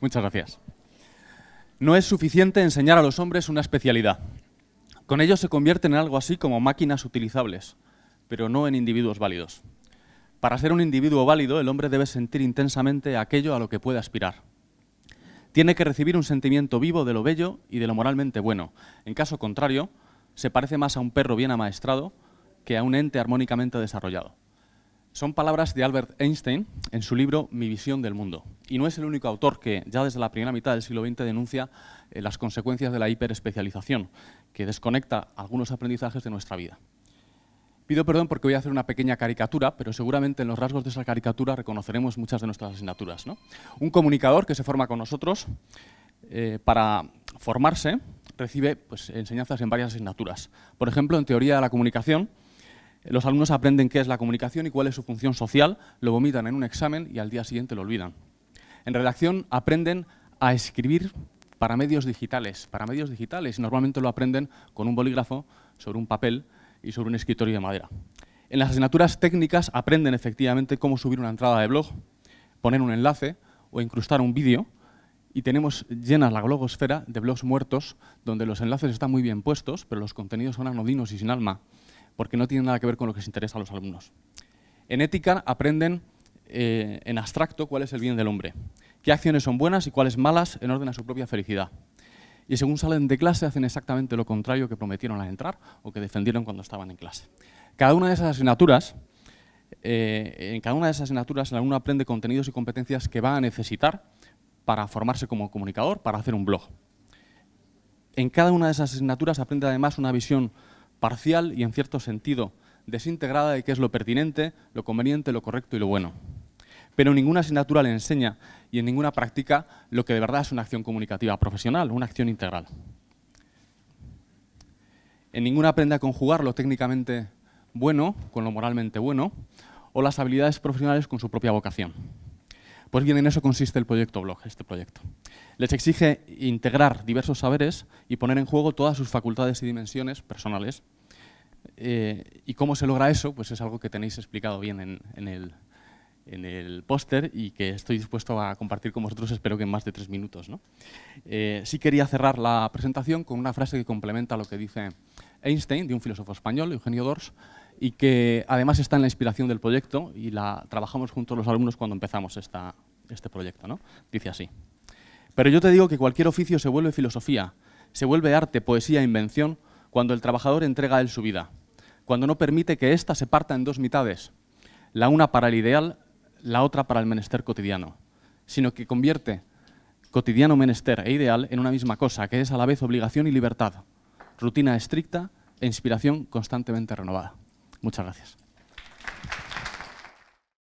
Muchas gracias. No es suficiente enseñar a los hombres una especialidad. Con ello se convierten en algo así como máquinas utilizables, pero no en individuos válidos. Para ser un individuo válido, el hombre debe sentir intensamente aquello a lo que puede aspirar. Tiene que recibir un sentimiento vivo de lo bello y de lo moralmente bueno. En caso contrario, se parece más a un perro bien amaestrado que a un ente armónicamente desarrollado. Son palabras de Albert Einstein en su libro Mi visión del mundo. Y no es el único autor que ya desde la primera mitad del siglo XX denuncia eh, las consecuencias de la hiperespecialización, que desconecta algunos aprendizajes de nuestra vida. Pido perdón porque voy a hacer una pequeña caricatura, pero seguramente en los rasgos de esa caricatura reconoceremos muchas de nuestras asignaturas. Un comunicador que se forma con nosotros eh, para formarse recibe pues, enseñanzas en varias asignaturas. Por ejemplo, en teoría de la comunicación, los alumnos aprenden qué es la comunicación y cuál es su función social, lo vomitan en un examen y al día siguiente lo olvidan. En redacción aprenden a escribir para medios digitales, para medios digitales, normalmente lo aprenden con un bolígrafo, sobre un papel y sobre un escritorio de madera. En las asignaturas técnicas aprenden efectivamente cómo subir una entrada de blog, poner un enlace o incrustar un vídeo, y tenemos llena la blogosfera de blogs muertos, donde los enlaces están muy bien puestos, pero los contenidos son anodinos y sin alma porque no tiene nada que ver con lo que les interesa a los alumnos. En ética aprenden eh, en abstracto cuál es el bien del hombre, qué acciones son buenas y cuáles malas en orden a su propia felicidad. Y según salen de clase hacen exactamente lo contrario que prometieron al entrar o que defendieron cuando estaban en clase. Cada una de esas asignaturas, eh, en cada una de esas asignaturas el alumno aprende contenidos y competencias que va a necesitar para formarse como comunicador, para hacer un blog. En cada una de esas asignaturas aprende además una visión parcial y en cierto sentido desintegrada de qué es lo pertinente, lo conveniente, lo correcto y lo bueno. Pero ninguna asignatura le enseña y en ninguna práctica lo que de verdad es una acción comunicativa profesional, una acción integral. En ninguna aprende a conjugar lo técnicamente bueno con lo moralmente bueno o las habilidades profesionales con su propia vocación. Pues bien, en eso consiste el proyecto Blog, este proyecto. Les exige integrar diversos saberes y poner en juego todas sus facultades y dimensiones personales. Eh, ¿Y cómo se logra eso? Pues es algo que tenéis explicado bien en el, en el póster y que estoy dispuesto a compartir con vosotros, espero que en más de tres minutos. Eh, sí quería cerrar la presentación con una frase que complementa lo que dice Einstein, de un filósofo español, Eugenio Dors, y que además está en la inspiración del proyecto y la trabajamos juntos los alumnos cuando empezamos esta, este proyecto. ¿no? Dice así, pero yo te digo que cualquier oficio se vuelve filosofía, se vuelve arte, poesía, e invención, cuando el trabajador entrega él su vida, cuando no permite que ésta se parta en dos mitades, la una para el ideal la otra para el menester cotidiano, sino que convierte cotidiano menester e ideal en una misma cosa, que es a la vez obligación y libertad, rutina estricta e inspiración constantemente renovada. Muchas gracias.